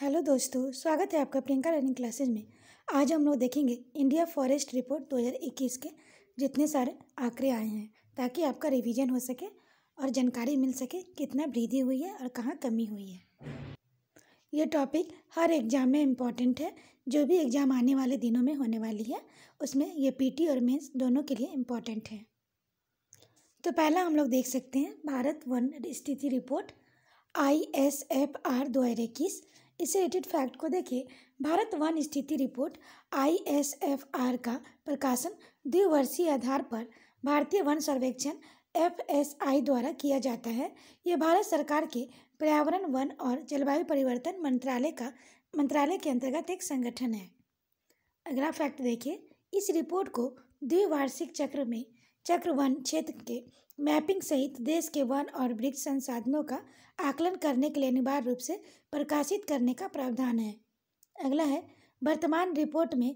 hello दोस्तों स्वागत है आपका प्रियंका रनिंग क्लासेज में आज हम लोग देखेंगे इंडिया फॉरेस्ट रिपोर्ट 2021 के जितने सारे आंकड़े आए हैं ताकि आपका रिवीजन हो सके और जानकारी मिल सके कितना वृद्धि हुई है और कहाँ कमी हुई है ये टॉपिक हर एग्ज़ाम में इम्पॉर्टेंट है जो भी एग्ज़ाम आने वाले दिनों में होने वाली है उसमें ये पी और मेन्स दोनों के लिए इम्पॉर्टेंट है तो पहला हम लोग देख सकते हैं भारत वन स्थिति report I S F R दो हज़ार इक्कीस इस रिलेटेड फैक्ट को देखिए भारत वन स्थिति report I S F R का प्रकाशन द्विवर्षीय आधार पर भारतीय वन सर्वेक्षण एफ एस आई द्वारा किया जाता है यह भारत सरकार के पर्यावरण वन और जलवायु परिवर्तन मंत्रालय का मंत्रालय के अंतर्गत एक संगठन है अगला फैक्ट देखिए इस रिपोर्ट को द्विवार्षिक चक्र में चक्र वन क्षेत्र के मैपिंग सहित देश के वन और वृक्ष संसाधनों का आकलन करने के लिए अनिवार्य रूप से प्रकाशित करने का प्रावधान है अगला है वर्तमान रिपोर्ट में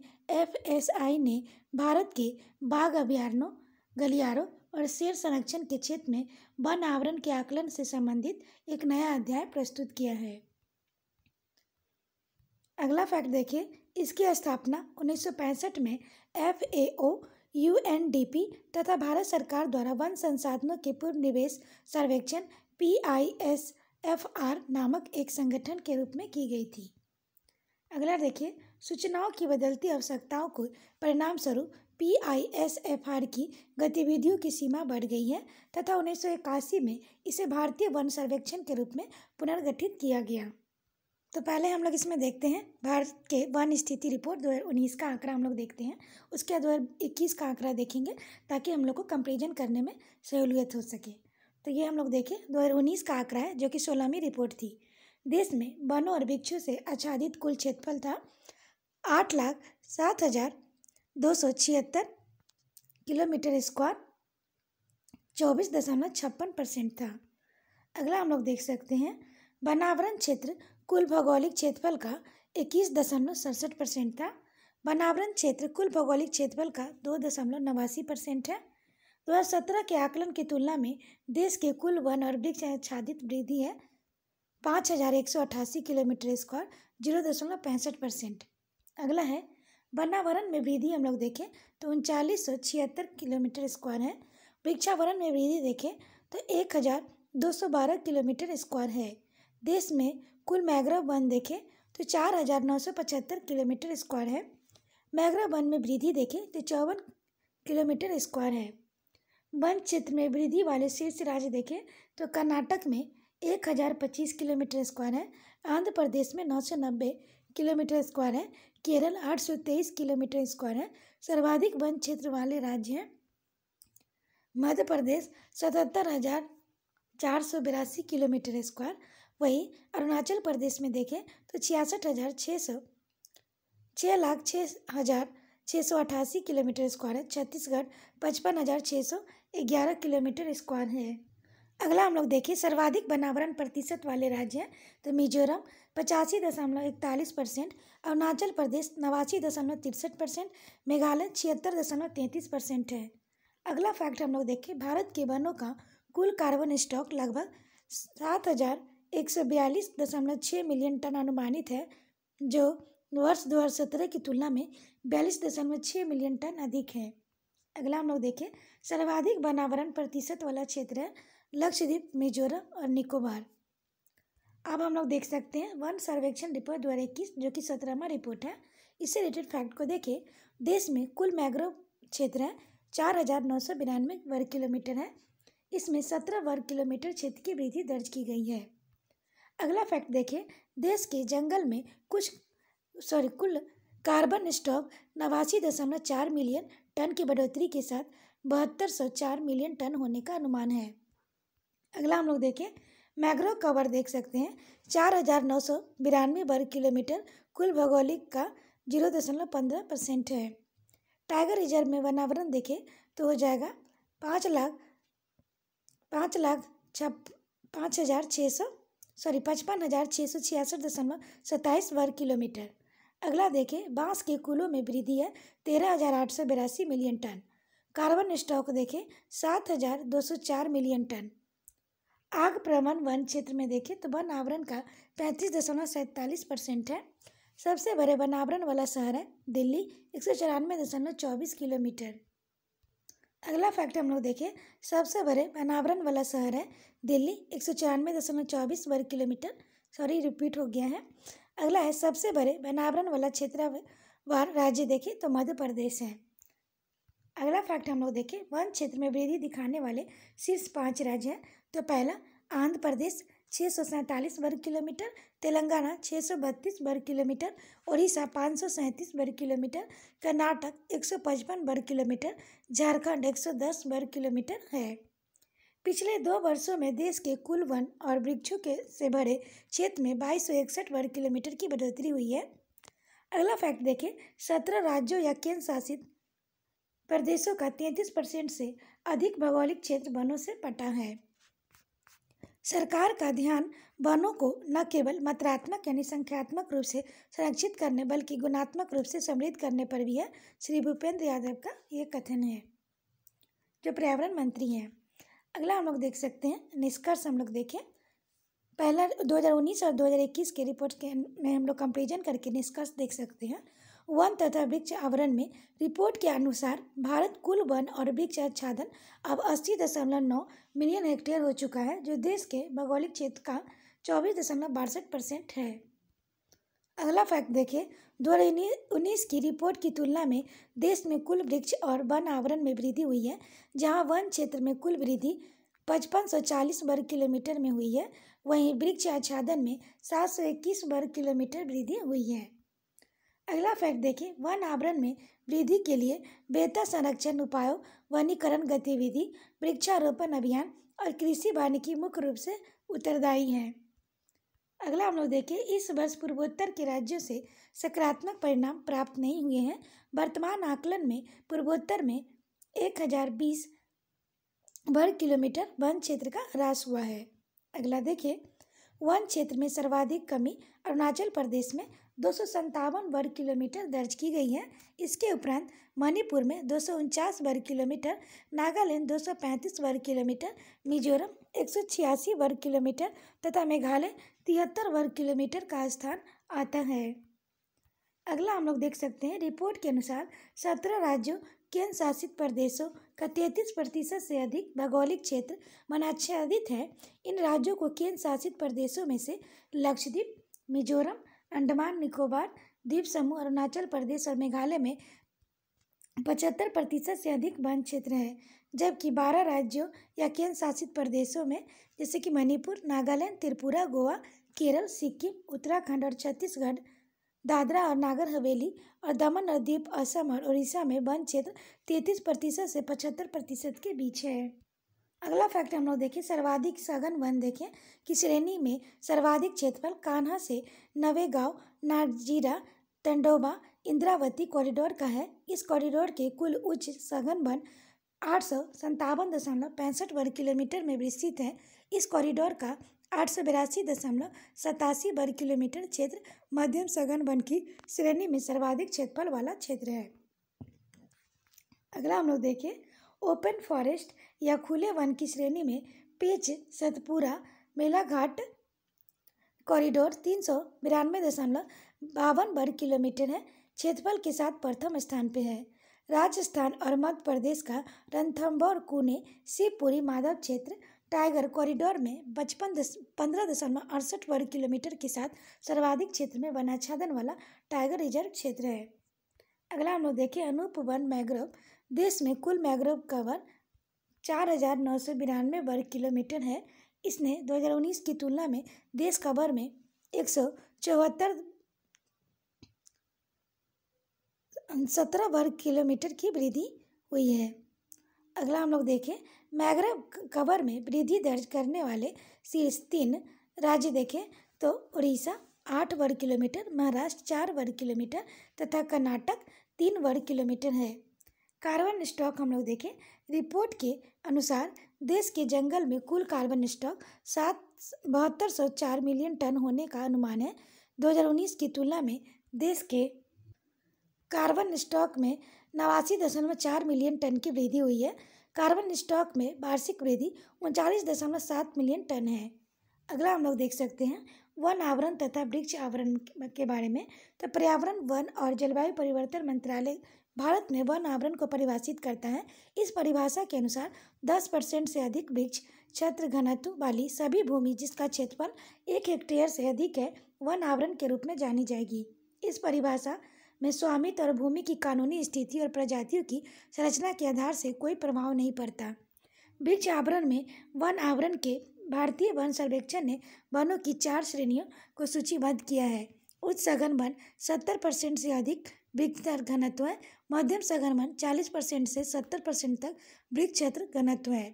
एफएसआई ने भारत के बाघ अभ्यारणों गलियारों और शेर संरक्षण के क्षेत्र में वन आवरण के आकलन से संबंधित एक नया अध्याय प्रस्तुत किया है अगला फैक्ट देखिए इसकी स्थापना उन्नीस में एफ यूएनडीपी तथा भारत सरकार द्वारा वन संसाधनों के पूर्व निवेश सर्वेक्षण पीआईएसएफआर नामक एक संगठन के रूप में की गई थी अगला देखिए सूचनाओं की बदलती आवश्यकताओं को परिणाम स्वरूप पीआईएसएफआर की गतिविधियों की सीमा बढ़ गई है तथा उन्नीस में इसे भारतीय वन सर्वेक्षण के रूप में पुनर्गठित किया गया तो पहले हम लोग इसमें देखते हैं भारत के वन स्थिति रिपोर्ट 2019 का आंकड़ा हम लोग देखते हैं उसके बाद 2021 का आंकड़ा देखेंगे ताकि हम लोग को कंपेरिजन करने में सहूलियत हो सके तो ये हम लोग देखें 2019 का आंकड़ा है जो कि सोलहवीं रिपोर्ट थी देश में वनों और वृक्षों से आच्छादित कुल क्षेत्रफल था आठ लाख सात हज़ार दो सौ छिहत्तर किलोमीटर स्क्वायर चौबीस दशमलव छप्पन परसेंट था अगला हम लोग देख सकते हैं वनावरण क्षेत्र कुल भौगोलिक क्षेत्रफल का इक्कीस दशमलव सड़सठ परसेंट था वनावरण क्षेत्र कुल भौगोलिक क्षेत्रफल का दो दशमलव नवासी परसेंट है दो हज़ार सत्रह के आकलन की तुलना में देश के कुल वन और वृक्ष आच्छादित वृद्धि है पाँच हजार एक सौ अट्ठासी किलोमीटर स्क्वायर जीरो दशमलव पैंसठ परसेंट अगला है वनावरण में वृद्धि हम लोग देखें तो उनचालीस सौ छिहत्तर किलोमीटर स्क्वायर है वृक्षावरण में वृद्धि देखें तो एक हज़ार दो सौ बारह किलोमीटर स्क्वायर है देश में कुल मैग्रा वन देखें तो चार हज़ार नौ सौ पचहत्तर किलोमीटर स्क्वायर है मैग्रा वन में वृद्धि देखें तो चौवन किलोमीटर स्क्वायर है वन क्षेत्र में वृद्धि वाले शीर्ष राज्य देखें तो कर्नाटक में एक हज़ार पच्चीस किलोमीटर स्क्वायर है आंध्र प्रदेश में नौ सौ नब्बे किलोमीटर स्क्वायर है केरल आठ सौ तेईस किलोमीटर स्क्वायर है सर्वाधिक वन क्षेत्र वाले राज्य हैं मध्य प्रदेश सतहत्तर हज़ार चार सौ बिरासी किलोमीटर स्क्वायर वहीं अरुणाचल प्रदेश में देखें तो छियासठ हज़ार छः सौ छः लाख छः हज़ार छः सौ अठासी किलोमीटर स्क्वायर है छत्तीसगढ़ पचपन हज़ार छः सौ ग्यारह किलोमीटर स्क्वायर है अगला हम लोग देखिए सर्वाधिक बनावरण प्रतिशत वाले राज्य हैं तो मिजोरम पचासी दशमलव इकतालीस परसेंट अरुणाचल प्रदेश नवासी दशमलव तिरसठ परसेंट मेघालय छिहत्तर दशमलव तैंतीस परसेंट है अगला फैक्ट हम लोग देखें भारत के वनों का कुल कार्बन स्टॉक लगभग सात हज़ार एक सौ बयालीस दशमलव छः मिलियन टन अनुमानित है जो वर्ष दो हज़ार सत्रह की तुलना में बयालीस दशमलव छः मिलियन टन अधिक है अगला हम लोग देखें सर्वाधिक वनावरण प्रतिशत वाला क्षेत्र है लक्षद्वीप मिजोरम और निकोबार अब हम लोग देख सकते हैं वन सर्वेक्षण रिपोर्ट दो हज़ार इक्कीस जो कि सत्रहवा रिपोर्ट है इससे रिलेटेड फैक्ट को देखें देश में कुल मैग्रोव क्षेत्र है चार हज़ार नौ सौ बिरानवे वर्ग किलोमीटर है इसमें सत्रह वर्ग किलोमीटर क्षेत्र की वृद्धि दर्ज की गई है अगला फैक्ट देखें देश के जंगल में कुछ सॉरी कुल कार्बन स्टॉक नवासी दशमलव चार मिलियन टन की बढ़ोतरी के साथ बहत्तर सौ चार मिलियन टन होने का अनुमान है अगला हम लोग देखें मैग्रो कवर देख सकते हैं चार हजार नौ सौ बिरानवे वर्ग किलोमीटर कुल भौगोलिक का जीरो दशमलव पंद्रह परसेंट है टाइगर रिजर्व में वनावरण देखें तो हो जाएगा पाँच लाख पाँच लाख छप पाँच हज़ार छः सौ सॉरी पचपन हज़ार छः सौ छियासठ दशमलव सत्ताईस वर्ग किलोमीटर अगला देखें बांस के कुलों में वृद्धि है तेरह हज़ार आठ सौ बिरासी मिलियन टन कार्बन स्टॉक देखें सात हज़ार दो सौ चार मिलियन टन आग प्रमण वन क्षेत्र में देखें तो वन आवरण का पैंतीस दशमलव सैंतालीस परसेंट है सबसे बड़े वनावरण वाला शहर है दिल्ली एक सौ चौरानवे दशमलव चौबीस किलोमीटर अगला फैक्ट हम लोग देखें सबसे बड़े अनावरण वाला शहर है दिल्ली एक सौ चौरानवे दशमलव चौबीस वर्ग किलोमीटर सॉरी रिपीट हो गया है अगला है सबसे बड़े बनावरण वाला क्षेत्र वार राज्य देखें तो मध्य प्रदेश है अगला फैक्ट हम लोग देखें वन क्षेत्र में वृद्धि दिखाने वाले शीर्ष पाँच राज्य हैं तो पहला आंध्र प्रदेश छः सौ सैंतालीस वर्ग किलोमीटर तेलंगाना छः सौ बत्तीस वर्ग किलोमीटर उड़ीसा पाँच सौ सैंतीस वर्ग किलोमीटर कर्नाटक एक सौ पचपन वर्ग किलोमीटर झारखंड एक सौ दस वर्ग किलोमीटर है पिछले दो वर्षों में देश के कुल वन और वृक्षों के से भरे क्षेत्र में बाईस सौ इकसठ वर्ग किलोमीटर की बढ़ोतरी हुई है अगला फैक्ट देखें सत्रह राज्यों या केंद्र शासित प्रदेशों का तैंतीस परसेंट से अधिक भौगोलिक क्षेत्र वनों से पटा है सरकार का ध्यान वनों को न केवल मात्रात्मक यानी संख्यात्मक रूप से संरक्षित करने बल्कि गुणात्मक रूप से समृद्ध करने पर भी है श्री भूपेंद्र यादव का ये कथन है जो पर्यावरण मंत्री हैं अगला हम लोग देख सकते हैं निष्कर्ष हम लोग देखें पहला 2019 और 2021 के रिपोर्ट के में हम लोग कंपेरिजन करके निष्कर्ष देख सकते हैं वन तथा वृक्ष आवरण में रिपोर्ट के अनुसार भारत कुल वन और वृक्ष आच्छादन अब अस्सी दशमलव नौ मिलियन हेक्टेयर हो चुका है जो देश के भौगोलिक क्षेत्र का चौबीस दशमलव बासठ परसेंट है अगला फैक्ट देखिए दो उन्नीस की रिपोर्ट की तुलना में देश में कुल वृक्ष और वन आवरण में वृद्धि हुई है जहाँ वन क्षेत्र में कुल वृद्धि पचपन सौ चालीस वर्ग किलोमीटर में हुई है वहीं वृक्ष आच्छादन में सात सौ इक्कीस वर्ग किलोमीटर वृद्धि हुई है अगला फैक्ट देखें वन आवरण में वृद्धि के लिए बेहतर संरक्षण उपायों वनीकरण गतिविधि वृक्षारोपण अभियान और कृषि वानिकी मुख्य रूप से उत्तरदायी हैं अगला हम लोग देखें इस वर्ष पूर्वोत्तर के राज्यों से सकारात्मक परिणाम प्राप्त नहीं हुए हैं वर्तमान आकलन में पूर्वोत्तर में एक हजार बीस वर्ग किलोमीटर वन क्षेत्र का ह्रास हुआ है अगला देखिए वन क्षेत्र में सर्वाधिक कमी अरुणाचल प्रदेश में दो वर्ग किलोमीटर दर्ज की गई है इसके उपरांत मणिपुर में दो वर्ग किलोमीटर नागालैंड दो वर्ग किलोमीटर मिजोरम एक वर्ग किलोमीटर तथा मेघालय तिहत्तर वर्ग किलोमीटर का स्थान आता है अगला हम लोग देख सकते हैं रिपोर्ट के अनुसार सत्रह राज्यों केंद्र शासित प्रदेशों का तैंतीस प्रतिशत से अधिक भौगोलिक क्षेत्र मनाच्छादित है इन राज्यों को केंद्र शासित प्रदेशों में से लक्षद्वीप मिजोरम अंडमान निकोबार द्वीप समूह अरुणाचल प्रदेश और मेघालय में पचहत्तर प्रतिशत से अधिक वन क्षेत्र है जबकि बारह राज्यों या केंद्र शासित प्रदेशों में जैसे कि मणिपुर नागालैंड त्रिपुरा गोवा केरल सिक्किम उत्तराखंड और छत्तीसगढ़ दादरा और नागर हवेली और दमन और द्वीप असम और उड़ीसा में वन क्षेत्र तैंतीस प्रतिशत से पचहत्तर प्रतिशत के बीच है अगला फैक्ट हम लोग देखें सर्वाधिक सघन वन देखें कि श्रेणी में सर्वाधिक क्षेत्रफल कान्हा से गाँव नाजीरा तंडोबा इंद्रावती कॉरिडोर का है इस कॉरिडोर के कुल उच्च सघन वन आठ सौ संतावन दशमलव पैंसठ वर्ग किलोमीटर में विस्तृत है इस कॉरिडोर का आठ सौ बिरासी दशमलव सतासी वर्ग किलोमीटर क्षेत्र मध्यम सघन वन की श्रेणी में सर्वाधिक क्षेत्रफल वाला क्षेत्र है अगला हम लोग देखें ओपन फॉरेस्ट या खुले वन की श्रेणी में पेच सतपुरा मेलाघाट कॉरिडोर तीन सौ बिरानवे दशमलव बावन वर्ग किलोमीटर है क्षेत्रफल के साथ प्रथम स्थान पर है राजस्थान और मध्य प्रदेश का रंथम्बोर कुने शिवपुरी माधव क्षेत्र टाइगर कॉरिडोर में पचपन दस पंद्रह दशमलव अड़सठ वर्ग किलोमीटर के साथ सर्वाधिक क्षेत्र में वनाच्छादन वाला टाइगर रिजर्व क्षेत्र है अगला हम लोग देखें अनूप वन मैग्रोव देश में कुल मैग्रोव कवर चार हज़ार नौ सौ बिरानवे वर्ग किलोमीटर है इसने 2019 की तुलना में देश का भर में एक सौ चौहत्तर सत्रह वर्ग किलोमीटर की वृद्धि हुई है अगला हम लोग देखें मैग्रव कवर में वृद्धि दर्ज करने वाले शीर्ष तीन राज्य देखें तो उड़ीसा आठ वर्ग किलोमीटर महाराष्ट्र चार वर्ग किलोमीटर तथा कर्नाटक तीन वर्ग किलोमीटर है कार्बन स्टॉक हम लोग देखें रिपोर्ट के अनुसार देश के जंगल में कुल कार्बन स्टॉक सात बहत्तर सौ चार मिलियन टन होने का अनुमान है 2019 की तुलना में देश के कार्बन स्टॉक में नवासी दशमलव चार मिलियन टन की वृद्धि हुई है कार्बन स्टॉक में वार्षिक वृद्धि उनचालीस दशमलव सात मिलियन टन है अगला हम लोग देख सकते हैं वन आवरण तथा वृक्ष आवरण के बारे में तो पर्यावरण वन और जलवायु परिवर्तन मंत्रालय भारत में वन आवरण को परिभाषित करता है इस परिभाषा के अनुसार दस परसेंट से अधिक वृक्ष क्षेत्र घनत्व वाली सभी भूमि जिसका क्षेत्रफल एक हेक्टेयर से अधिक है वन आवरण के रूप में जानी जाएगी इस परिभाषा में स्वामित्व और भूमि की कानूनी स्थिति और प्रजातियों की संरचना के आधार से कोई प्रभाव नहीं पड़ता वृक्ष आवरण में वन आवरण के भारतीय वन सर्वेक्षण ने वनों की चार श्रेणियों को सूचीबद्ध किया है उच्च सघन वन सत्तर परसेंट से अधिक वृक्ष घनत्व है मध्यम सघन चालीस परसेंट से सत्तर परसेंट तक वृक्ष क्षेत्र घनत्व है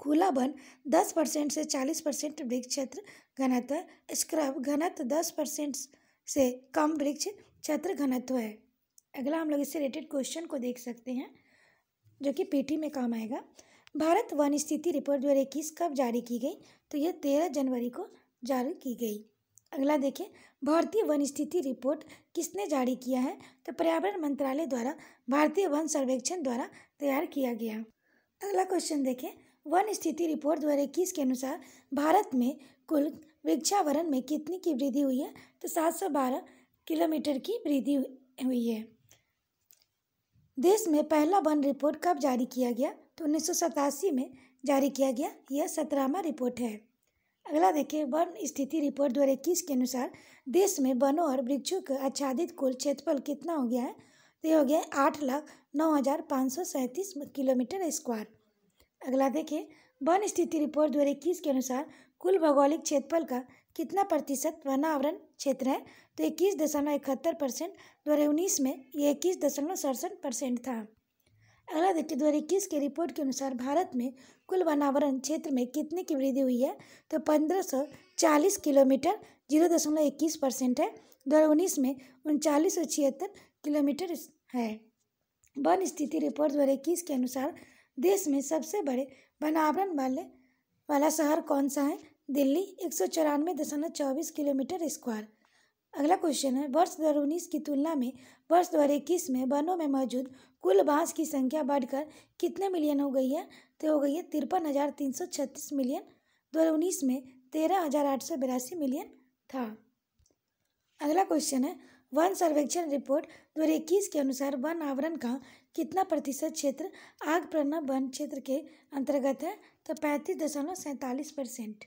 खुला वन दस परसेंट से चालीस परसेंट वृक्ष क्षेत्र घनत्व है स्क्रब घनत्व दस परसेंट से कम वृक्ष क्षेत्र घनत्व है अगला हम लोग इससे रिलेटेड क्वेश्चन को देख सकते हैं जो कि पीटी में काम आएगा भारत वन स्थिति रिपोर्ट दो हज़ार इक्कीस कब जारी की गई तो यह तेरह जनवरी को जारी की गई अगला देखें भारतीय वन स्थिति रिपोर्ट किसने जारी किया है तो पर्यावरण मंत्रालय द्वारा भारतीय वन सर्वेक्षण द्वारा तैयार किया गया अगला क्वेश्चन देखें वन स्थिति रिपोर्ट दो इक्कीस के अनुसार भारत में कुल वृक्षावरण में कितनी की वृद्धि हुई है तो सात सौ बारह किलोमीटर की वृद्धि हुई है देश में पहला वन रिपोर्ट कब जारी किया गया तो उन्नीस में जारी किया गया यह सत्रहवा रिपोर्ट है अगला देखिए वन स्थिति रिपोर्ट दो के अनुसार देश में वनों और वृक्षों का आच्छादित कुल क्षेत्रफल कितना हो गया है तो ये हो गया आठ लाख नौ हज़ार पाँच सौ सैंतीस किलोमीटर स्क्वायर अगला देखिए वन स्थिति रिपोर्ट दो के अनुसार कुल भौगोलिक क्षेत्रफल का कितना प्रतिशत वनावरण क्षेत्र है तो इक्कीस दशमलव इकहत्तर परसेंट दो में ये इक्कीस दशमलव सड़सठ परसेंट था अगला दो हज़ार इक्कीस के रिपोर्ट के अनुसार भारत में कुल वनावरण क्षेत्र में कितने की वृद्धि हुई है तो पंद्रह सौ चालीस किलोमीटर जीरो दशमलव इक्कीस परसेंट है दो हज़ार उन्नीस में उनचालीस सौ छिहत्तर किलोमीटर है वन स्थिति रिपोर्ट दो हज़ार इक्कीस के अनुसार देश में सबसे बड़े वनावरण वाले वाला शहर कौन सा है दिल्ली एक सौ चौरानवे दशमलव चौबीस किलोमीटर स्क्वायर अगला क्वेश्चन है वर्ष दो हज़ार उन्नीस की तुलना में वर्ष 2021 में वनों में मौजूद कुल बांस की संख्या बढ़कर कितने मिलियन हो गई है तो हो गई है तिरपन हज़ार तीन सौ छत्तीस मिलियन दो हज़ार उन्नीस में तेरह हज़ार आठ सौ बिरासी मिलियन था अगला क्वेश्चन है वन सर्वेक्षण रिपोर्ट दो हज़ार इक्कीस के अनुसार वन आवरण का कितना प्रतिशत क्षेत्र आग प्रण वन क्षेत्र के अंतर्गत है तो पैंतीस दशमलव सैंतालीस परसेंट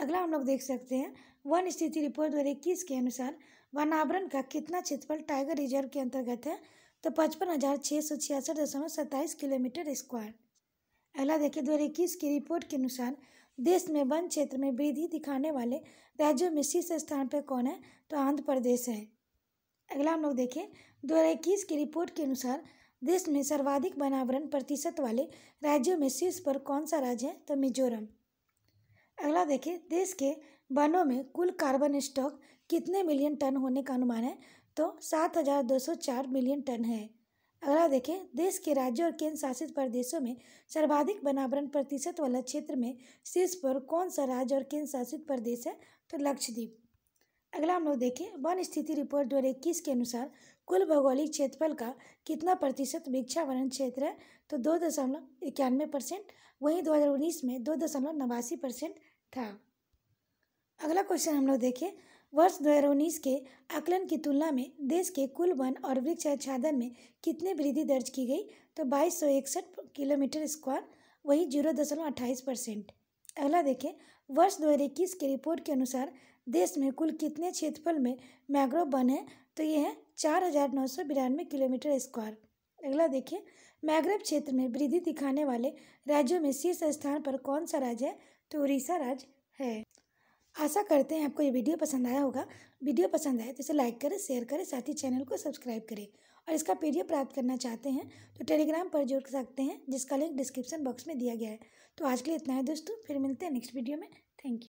अगला हम लोग देख सकते हैं वन स्थिति रिपोर्ट दो हज़ार इक्कीस के अनुसार वनावरण का कितना क्षेत्रफल टाइगर रिजर्व के अंतर्गत है तो पचपन हज़ार छः सौ छियासठ दशमलव सत्ताईस किलोमीटर स्क्वायर अगला देखिए दो इक्कीस की रिपोर्ट के अनुसार देश में वन क्षेत्र में वृद्धि दिखाने वाले राज्यों में शीर्ष स्थान पर कौन है तो आंध्र प्रदेश है अगला हम लोग देखें दो की रिपोर्ट के अनुसार देश में सर्वाधिक वनावरण प्रतिशत वाले राज्यों में शीर्ष पर कौन सा राज्य है तो मिजोरम अगला देखें देश के वनों में कुल कार्बन स्टॉक कितने मिलियन टन होने का अनुमान है तो सात हजार दो सौ चार मिलियन टन है अगला देखें देश के राज्यों और केंद्र शासित प्रदेशों में सर्वाधिक बनावरण प्रतिशत वाला क्षेत्र में शीर्ष पर कौन सा राज्य और केंद्र शासित प्रदेश है तो लक्षद्वीप अगला हम लोग देखें वन स्थिति रिपोर्ट दो के अनुसार कुल भौगोलिक क्षेत्रफल का कितना प्रतिशत वृक्षावरण क्षेत्र है तो दो दशमलव इक्यानवे परसेंट वहीं दो हज़ार उन्नीस में दो दशमलव नवासी परसेंट था अगला क्वेश्चन हम लोग देखें वर्ष उन्नीस के आकलन की तुलना में देश के कुल वन और वृक्ष आच्छादन में कितने वृद्धि दर्ज की गई तो बाईस सौ इकसठ किलोमीटर स्क्वायर वही जीरो दशमलव अट्ठाईस परसेंट अगला देखें वर्ष इक्कीस के रिपोर्ट के अनुसार देश में कुल कितने क्षेत्रफल में मैग्रोव वन है तो ये है चार हज़ार नौ सौ बिरानवे किलोमीटर स्क्वायर अगला देखिए मैग्रोव क्षेत्र में वृद्धि दिखाने वाले राज्यों में शीर्ष स्थान पर कौन सा राज्य है तो उड़ीसा राज्य है आशा करते हैं आपको ये वीडियो पसंद आया होगा वीडियो पसंद आए तो इसे लाइक करें शेयर करें साथ ही चैनल को सब्सक्राइब करें और इसका पी प्राप्त करना चाहते हैं तो टेलीग्राम पर जुड़ सकते हैं जिसका लिंक डिस्क्रिप्शन बॉक्स में दिया गया है तो आज के लिए इतना है दोस्तों फिर मिलते हैं नेक्स्ट वीडियो में थैंक यू